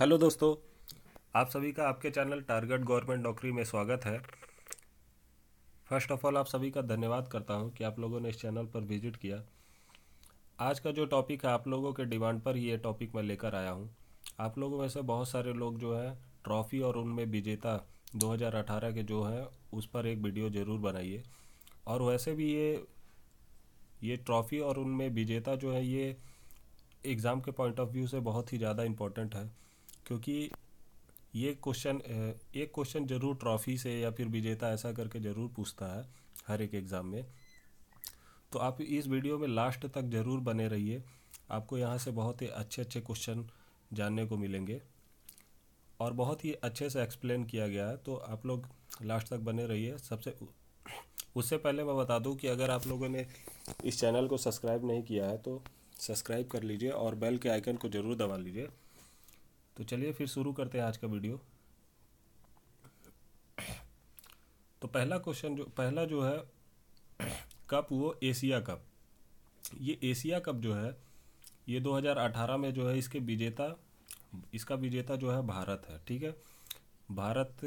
hello दोस्तों आप सभी का आपके चैनल टारगेट गवर्नमेंट नौकरी में स्वागत है फर्स्ट ऑफ ऑल आप सभी का धन्यवाद करता हूं कि आप लोगों ने इस चैनल पर विजिट किया आज का जो टॉपिक है आप लोगों के डिमांड पर ही ये टॉपिक मैं लेकर आया हूं आप लोगों में से बहुत सारे लोग जो हैं ट्रॉफ़ी और उनमें विजेता 2018 के जो हैं उस पर एक वीडियो ज़रूर बनाइए और वैसे भी ये ये ट्रॉफ़ी और उनमें विजेता जो है ये एग्ज़ाम के पॉइंट ऑफ व्यू से बहुत ही ज़्यादा इम्पोर्टेंट है क्योंकि ये क्वेश्चन एक क्वेश्चन जरूर ट्रॉफी से या फिर विजेता ऐसा करके ज़रूर पूछता है हर एक एग्ज़ाम में तो आप इस वीडियो में लास्ट तक ज़रूर बने रहिए आपको यहाँ से बहुत ही अच्छे अच्छे क्वेश्चन जानने को मिलेंगे और बहुत ही अच्छे से एक्सप्लेन किया गया है तो आप लोग लास्ट तक बने रहिए सबसे उससे पहले मैं बता दूं कि अगर आप लोगों ने इस चैनल को सब्सक्राइब नहीं किया है तो सब्सक्राइब कर लीजिए और बेल के आइकन को ज़रूर दबा लीजिए तो चलिए फिर शुरू करते हैं आज का वीडियो तो पहला क्वेश्चन जो पहला जो है कप वो एशिया कप ये एशिया कप जो है ये 2018 में जो है इसके विजेता इसका विजेता जो है भारत है ठीक है भारत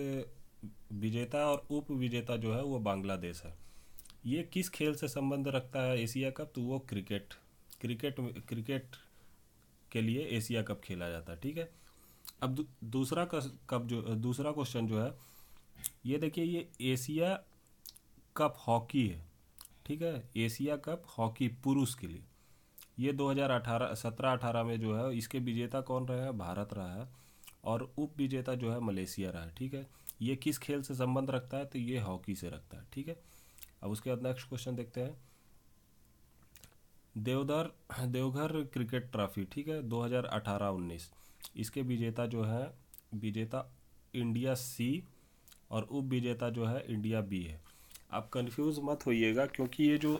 विजेता और उप विजेता जो है वो बांग्लादेश है ये किस खेल से संबंध रखता है एशिया कप तो वो क्रिकेट क्रिकेट क्रिकेट के लिए एशिया कप खेला जाता है ठीक है अब दूसरा कप जो दूसरा क्वेश्चन जो है ये देखिए ये एशिया कप हॉकी है ठीक है एशिया कप हॉकी पुरुष के लिए ये 2018 सत्रह अठारह में जो है इसके विजेता कौन रहा है भारत रहा है और उप विजेता जो है मलेशिया रहा है ठीक है ये किस खेल से संबंध रखता है तो ये हॉकी से रखता है ठीक है अब उसके बाद नेक्स्ट क्वेश्चन देखते हैं देवधर देवघर क्रिकेट ट्रॉफी ठीक है दो हज़ार इसके विजेता जो है विजेता इंडिया सी और उप विजेता जो है इंडिया बी है आप कंफ्यूज मत होइएगा क्योंकि ये जो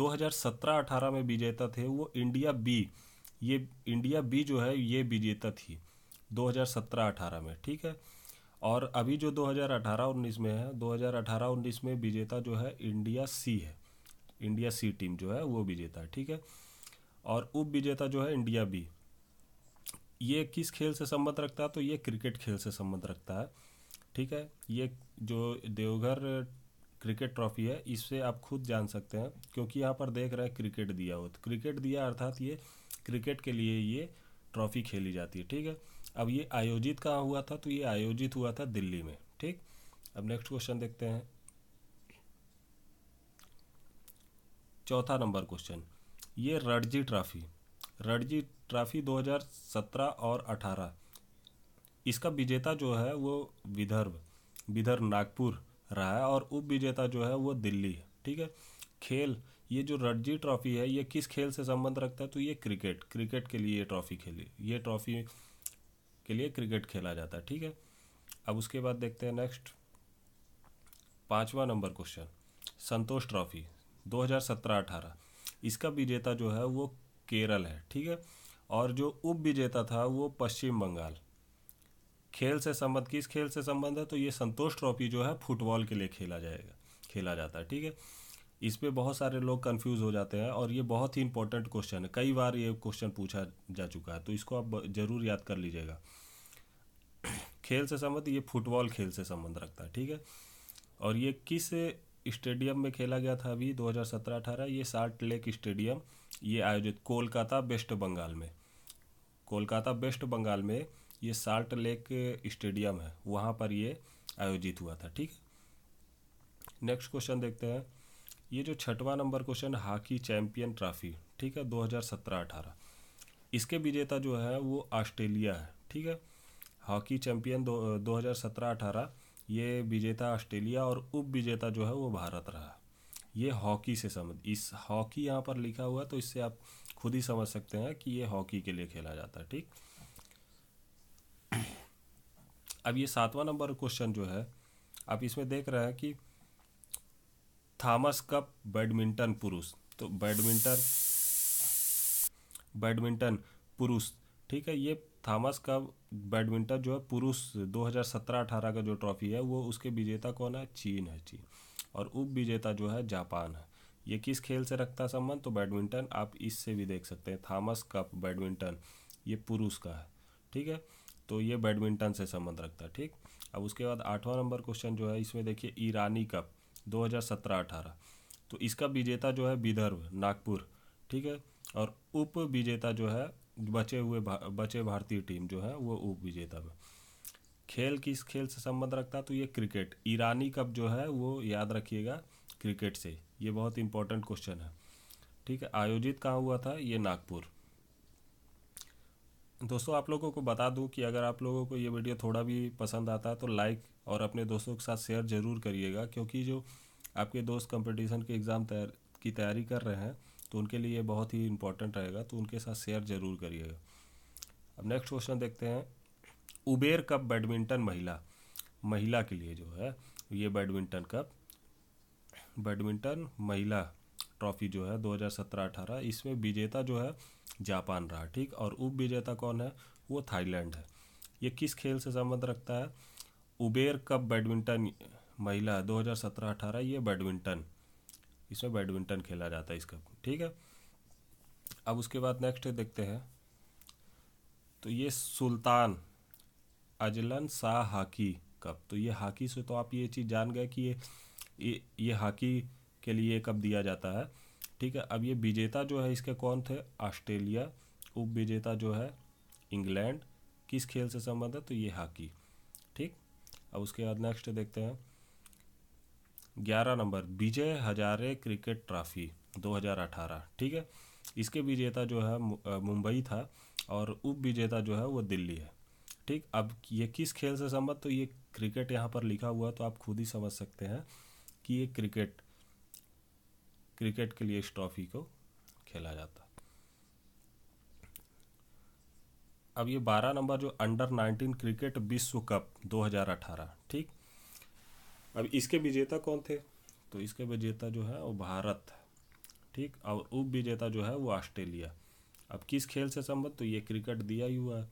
2017-18 में विजेता थे वो इंडिया बी ये इंडिया बी जो है ये विजेता थी 2017-18 में ठीक है और अभी जो 2018-19 में है 2018-19 में विजेता जो है इंडिया सी है इंडिया सी टीम जो है वो विजेता ठीक है और उप विजेता जो है इंडिया बी ये किस खेल से संबंध रखता है तो ये क्रिकेट खेल से संबंध रखता है ठीक है ये जो देवघर क्रिकेट ट्रॉफी है इससे आप खुद जान सकते हैं क्योंकि यहाँ पर देख रहे हैं क्रिकेट दिया हो तो क्रिकेट दिया अर्थात ये क्रिकेट के लिए ये ट्रॉफी खेली जाती है ठीक है अब ये आयोजित कहाँ हुआ था तो ये आयोजित हुआ था दिल्ली में ठीक अब नेक्स्ट क्वेश्चन देखते हैं चौथा नंबर क्वेश्चन ये रणजी ट्रॉफी रणजी ट्रॉफी 2017 और 18 इसका विजेता जो है वो विदर्भ विदर्भ नागपुर रहा है और उप विजेता जो है वो दिल्ली है ठीक है खेल ये जो रणजी ट्रॉफी है ये किस खेल से संबंध रखता है तो ये क्रिकेट क्रिकेट के लिए ये ट्रॉफी खेली ये ट्रॉफी के लिए क्रिकेट खेला जाता है ठीक है अब उसके बाद देखते हैं नेक्स्ट पाँचवा नंबर क्वेश्चन संतोष ट्रॉफी 2017-18 इसका विजेता जो है वो केरल है ठीक है और जो उप विजेता था वो पश्चिम बंगाल खेल से संबंध किस खेल से संबंध है तो ये संतोष ट्रॉफी जो है फुटबॉल के लिए खेला जाएगा खेला जाता है ठीक है इस पर बहुत सारे लोग कंफ्यूज हो जाते हैं और ये बहुत ही इंपॉर्टेंट क्वेश्चन है कई बार ये क्वेश्चन पूछा जा चुका है तो इसको आप ज़रूर याद कर लीजिएगा खेल से संबंध ये फुटबॉल खेल से संबंध रखता है ठीक है और ये किस स्टेडियम में खेला गया था अभी 2017-18 ये साल्ट लेक स्टेडियम ये आयोजित कोलकाता वेस्ट बंगाल में कोलकाता वेस्ट बंगाल में ये साल्ट लेक स्टेडियम है वहाँ पर ये आयोजित हुआ था ठीक नेक्स्ट क्वेश्चन देखते हैं ये जो छठवां नंबर क्वेश्चन हॉकी चैंपियन ट्रॉफी ठीक है 2017-18 इसके विजेता जो है वो ऑस्ट्रेलिया है ठीक है हॉकी चैंपियन दो दो हज़ार ये विजेता ऑस्ट्रेलिया और उप विजेता जो है वो भारत रहा ये हॉकी से संबंध इस हॉकी यहाँ पर लिखा हुआ तो इससे आप खुद ही समझ सकते हैं कि ये हॉकी के लिए खेला जाता है ठीक अब ये सातवां नंबर क्वेश्चन जो है आप इसमें देख रहे हैं कि थामस कप बैडमिंटन पुरुष तो बैडमिंटन बैडमिंटन पुरुष ठीक है ये थॉमस का बैडमिंटन जो है पुरुष 2017-18 का जो ट्रॉफी है वो उसके विजेता कौन है चीन है चीन और उप विजेता जो है जापान है ये किस खेल से रखता संबंध तो बैडमिंटन आप इससे भी देख सकते हैं थामस कप बैडमिंटन ये पुरुष का है ठीक है तो ये बैडमिंटन से संबंध रखता है ठीक अब उसके बाद आठवां नंबर क्वेश्चन जो है इसमें देखिए ईरानी कप 2017-18 तो इसका विजेता जो है विदर्भ नागपुर ठीक है और उप विजेता जो है बचे हुए भा, बचे भारतीय टीम जो है वो उप विजेता में खेल किस खेल से संबंध रखता तो ये क्रिकेट ईरानी कप जो है वो याद रखिएगा क्रिकेट से ये बहुत इंपॉर्टेंट क्वेश्चन है ठीक है आयोजित कहाँ हुआ था ये नागपुर दोस्तों आप लोगों को बता दूं कि अगर आप लोगों को ये वीडियो थोड़ा भी पसंद आता है तो लाइक और अपने दोस्तों के साथ शेयर ज़रूर करिएगा क्योंकि जो आपके दोस्त कंपटीशन के एग्ज़ाम तैयार की तैयारी कर रहे हैं तो उनके लिए ये बहुत ही इंपॉर्टेंट रहेगा तो उनके साथ शेयर ज़रूर करिएगा अब नेक्स्ट क्वेश्चन देखते हैं उबेर कप बैडमिंटन महिला महिला के लिए जो है ये बैडमिंटन कप बैडमिंटन महिला ट्रॉफी जो है 2017-18 इसमें विजेता जो है जापान रहा ठीक और उप विजेता कौन है वो थाईलैंड है ये किस खेल से संबंध रखता है उबेर कप बैडमिंटन महिला 2017-18 ये बैडमिंटन इसमें बैडमिंटन खेला जाता है इसका ठीक है अब उसके बाद नेक्स्ट देखते हैं तो ये Sultan Azlan Shah hockey cup तो ये हाकी से तो आप ये चीज़ जान गए कि ये ये ये हॉकी के लिए कब दिया जाता है ठीक है अब ये विजेता जो है इसके कौन थे ऑस्ट्रेलिया उप विजेता जो है इंग्लैंड किस खेल से संबंध है तो ये हॉकी ठीक अब उसके बाद नेक्स्ट देखते हैं ग्यारह नंबर विजय हजारे क्रिकेट ट्रॉफी 2018 ठीक है इसके विजेता जो है मुंबई था और उप विजेता जो है वो दिल्ली है ठीक अब ये किस खेल से संबंध तो ये क्रिकेट यहाँ पर लिखा हुआ है तो आप खुद ही समझ सकते हैं कि ये क्रिकेट क्रिकेट के लिए इस ट्रॉफी को खेला जाता अब ये बारह नंबर जो अंडर नाइनटीन क्रिकेट विश्व कप 2018 ठीक अब इसके विजेता कौन थे तो इसके विजेता जो है वो भारत ठीक और उप विजेता जो है वो ऑस्ट्रेलिया अब किस खेल से संबंध तो ये क्रिकेट दिया ही हुआ है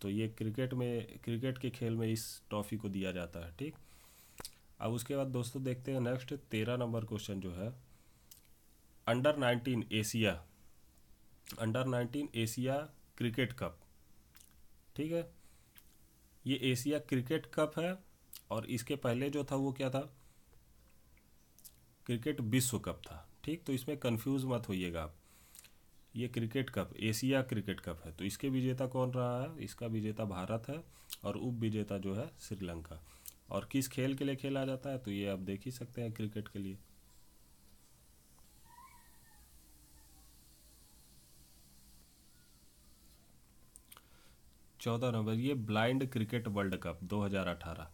तो ये क्रिकेट में क्रिकेट के खेल में इस ट्रॉफी को दिया जाता है ठीक अब उसके बाद दोस्तों देखते हैं नेक्स्ट तेरह नंबर क्वेश्चन जो है under nineteen Asia under nineteen Asia cricket cup ठीक है ये एशिया क्रिकेट कप है और इसके पहले जो था वो क्या था क्रिकेट विश्व कप था ठीक तो इसमें कंफ्यूज मत होइएगा आप ये cricket cup Asia cricket cup है तो इसके विजेता कौन रहा है इसका विजेता भारत है और उप विजेता जो है श्रीलंका और किस खेल के लिए खेला जाता है तो ये आप देख ही सकते हैं क्रिकेट के लिए चौदह नंबर ये ब्लाइंड क्रिकेट वर्ल्ड कप 2018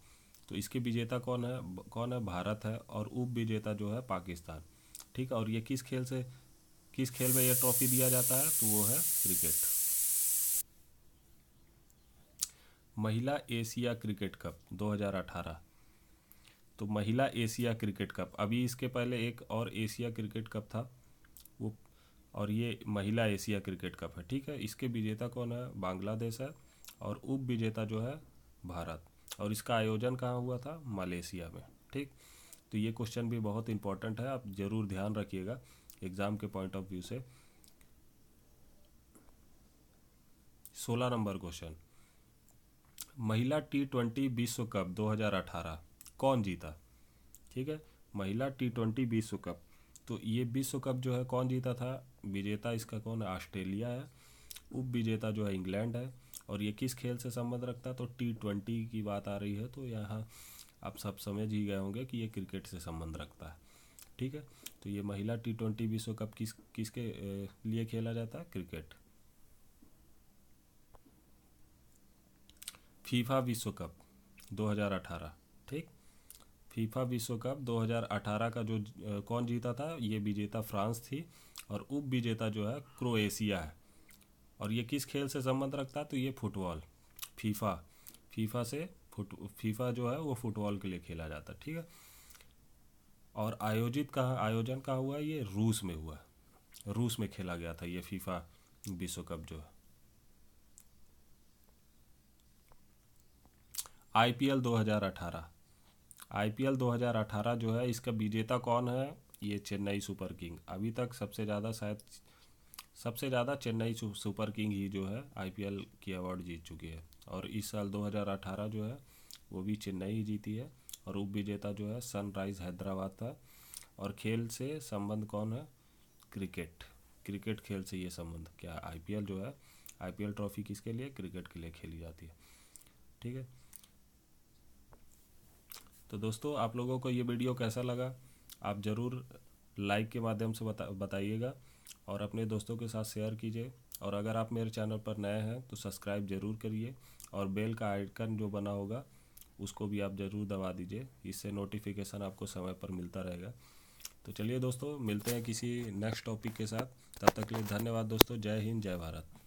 तो इसके विजेता कौन है कौन है भारत है और उप विजेता जो है पाकिस्तान ठीक है और ये किस खेल से किस खेल में ये ट्रॉफी दिया जाता है तो वो है क्रिकेट महिला एशिया क्रिकेट कप 2018 तो महिला एशिया क्रिकेट कप अभी इसके पहले एक और एशिया क्रिकेट कप था वो और ये महिला एशिया क्रिकेट कप है ठीक है इसके विजेता कौन है बांग्लादेश है और उप विजेता जो है भारत और इसका आयोजन कहाँ हुआ था मलेशिया में ठीक तो ये क्वेश्चन भी बहुत इंपॉर्टेंट है आप ज़रूर ध्यान रखिएगा एग्ज़ाम के पॉइंट ऑफ व्यू से सोलह नंबर क्वेश्चन महिला टी ट्वेंटी विश्व कप 2018 कौन जीता ठीक है महिला टी ट्वेंटी विश्व कप तो ये विश्व कप जो है कौन जीता था विजेता इसका कौन है ऑस्ट्रेलिया है उप विजेता जो है इंग्लैंड है और ये किस खेल से संबंध रखता है तो टी ट्वेंटी की बात आ रही है तो यहाँ आप सब समझ ही गए होंगे कि ये क्रिकेट से संबंध रखता है ठीक है तो ये महिला टी ट्वेंटी विश्व कप किस किसके लिए खेला जाता है क्रिकेट फीफा विश्व कप 2018 ठीक फीफा विश्व कप 2018 का जो कौन जीता था ये विजेता फ्रांस थी और उप विजेता जो है क्रोएशिया है और ये किस खेल से संबंध रखता है तो ये फुटबॉल फीफा फीफा से फुट फीफा जो है वो फुटबॉल के लिए खेला जाता है ठीक है और आयोजित कहाँ आयोजन कहाँ हुआ ये रूस में हुआ रूस में खेला गया था ये फीफा विश्व कप जो है आईपीएल 2018 आईपीएल 2018 जो है इसका विजेता कौन है ये चेन्नई सुपर किंग अभी तक सबसे ज़्यादा शायद सबसे ज़्यादा चेन्नई सुपर किंग ही जो है आईपीएल की अवार्ड जीत चुकी है और इस साल 2018 जो है वो भी चेन्नई ही जीती है और उप विजेता जो है सनराइज हैदराबाद था और खेल से संबंध कौन है क्रिकेट क्रिकेट खेल से ये संबंध क्या आईपीएल जो है आईपीएल ट्रॉफी किसके लिए क्रिकेट के लिए खेली जाती है ठीक है तो दोस्तों आप लोगों को ये वीडियो कैसा लगा आप ज़रूर लाइक के माध्यम से बता बताइएगा और अपने दोस्तों के साथ शेयर कीजिए और अगर आप मेरे चैनल पर नए हैं तो सब्सक्राइब ज़रूर करिए और बेल का आइकन जो बना होगा उसको भी आप ज़रूर दबा दीजिए इससे नोटिफिकेशन आपको समय पर मिलता रहेगा तो चलिए दोस्तों मिलते हैं किसी नेक्स्ट टॉपिक के साथ तब तक के लिए धन्यवाद दोस्तों जय हिंद जय भारत